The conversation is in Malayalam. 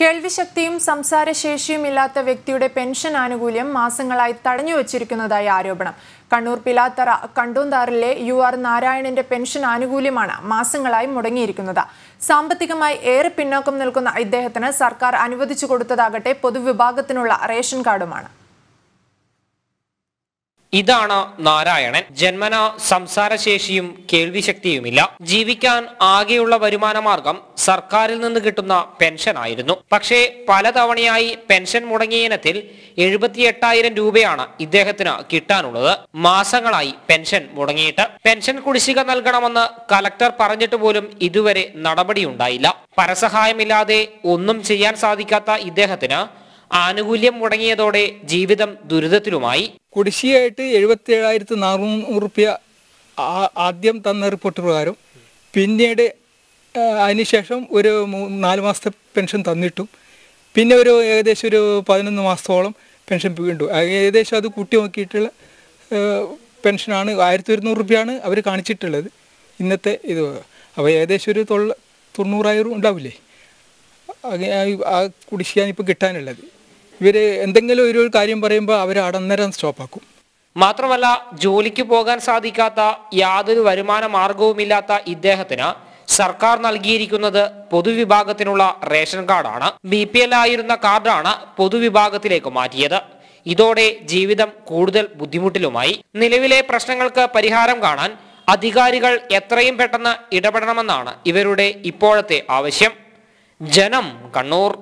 കേൾവിശക്തിയും സംസാരശേഷിയും ഇല്ലാത്ത വ്യക്തിയുടെ പെൻഷൻ ആനുകൂല്യം മാസങ്ങളായി തടഞ്ഞു വച്ചിരിക്കുന്നതായി ആരോപണം കണ്ണൂർ പിലാത്തറ കണ്ടൂന്താറിലെ യു ആർ നാരായണന്റെ പെൻഷൻ ആനുകൂല്യമാണ് മാസങ്ങളായി മുടങ്ങിയിരിക്കുന്നത് സാമ്പത്തികമായി ഏറെ പിന്നോക്കം നിൽക്കുന്ന ഇദ്ദേഹത്തിന് സർക്കാർ അനുവദിച്ചു കൊടുത്തതാകട്ടെ പൊതുവിഭാഗത്തിനുള്ള റേഷൻ കാർഡുമാണ് ഇതാണ് നാരായണൻ ജന്മന സംസാരശേഷിയും കേൾവിശക്തിയുമില്ല ജീവിക്കാൻ ആകെയുള്ള വരുമാനമാർഗം സർക്കാരിൽ നിന്ന് കിട്ടുന്ന പെൻഷനായിരുന്നു പക്ഷേ പലതവണയായി പെൻഷൻ മുടങ്ങിയ ഇനത്തിൽ എഴുപത്തി എട്ടായിരം രൂപയാണ് ഇദ്ദേഹത്തിന് കിട്ടാനുള്ളത് മാസങ്ങളായി പെൻഷൻ മുടങ്ങിയിട്ട് പെൻഷൻ കുടിശ്ശിക നൽകണമെന്ന് കലക്ടർ പറഞ്ഞിട്ട് പോലും ഇതുവരെ നടപടിയുണ്ടായില്ല പരസഹായമില്ലാതെ ഒന്നും ചെയ്യാൻ സാധിക്കാത്ത ഇദ്ദേഹത്തിന് ആനുകൂല്യം മുടങ്ങിയതോടെ ജീവിതം ദുരിതത്തിലുമായി കുടിശ്ശിയായിട്ട് എഴുപത്തി ഏഴായിരത്തി നാനൂറ് റുപ്യ ആദ്യം തന്ന റിപ്പോർട്ട് പ്രകാരം പിന്നീട് അതിനുശേഷം ഒരു നാല് മാസത്തെ പെൻഷൻ തന്നിട്ടും പിന്നെ ഒരു ഏകദേശം ഒരു പതിനൊന്ന് മാസത്തോളം പെൻഷൻ വീണ്ടും ഏകദേശം അത് കൂട്ടി നോക്കിയിട്ടുള്ള പെൻഷനാണ് ആയിരത്തി ഒരുന്നൂറ് രൂപയാണ് അവർ കാണിച്ചിട്ടുള്ളത് ഇന്നത്തെ ഇത് അപ്പോൾ ഏകദേശം ഒരു തൊള്ള തൊണ്ണൂറായിരം ഉണ്ടാവില്ലേ കുടിശ്ശിയാണ് ഇപ്പോൾ കിട്ടാനുള്ളത് ഇവര് എന്തെങ്കിലും ഒരു കാര്യം പറയുമ്പോൾ അവർ അടന്നേരം സ്റ്റോപ്പാക്കും മാത്രമല്ല ജോലിക്ക് പോകാൻ സാധിക്കാത്ത യാതൊരു വരുമാന മാർഗവുമില്ലാത്ത ഇദ്ദേഹത്തിന് സർക്കാർ നൽകിയിരിക്കുന്നത് പൊതുവിഭാഗത്തിനുള്ള റേഷൻ കാർഡാണ് ബി പി എൽ ആയിരുന്ന കാർഡാണ് പൊതുവിഭാഗത്തിലേക്ക് മാറ്റിയത് ഇതോടെ ജീവിതം കൂടുതൽ ബുദ്ധിമുട്ടിലുമായി നിലവിലെ പ്രശ്നങ്ങൾക്ക് പരിഹാരം കാണാൻ അധികാരികൾ എത്രയും പെട്ടെന്ന് ഇടപെടണമെന്നാണ് ഇവരുടെ ഇപ്പോഴത്തെ ആവശ്യം ജനം കണ്ണൂർ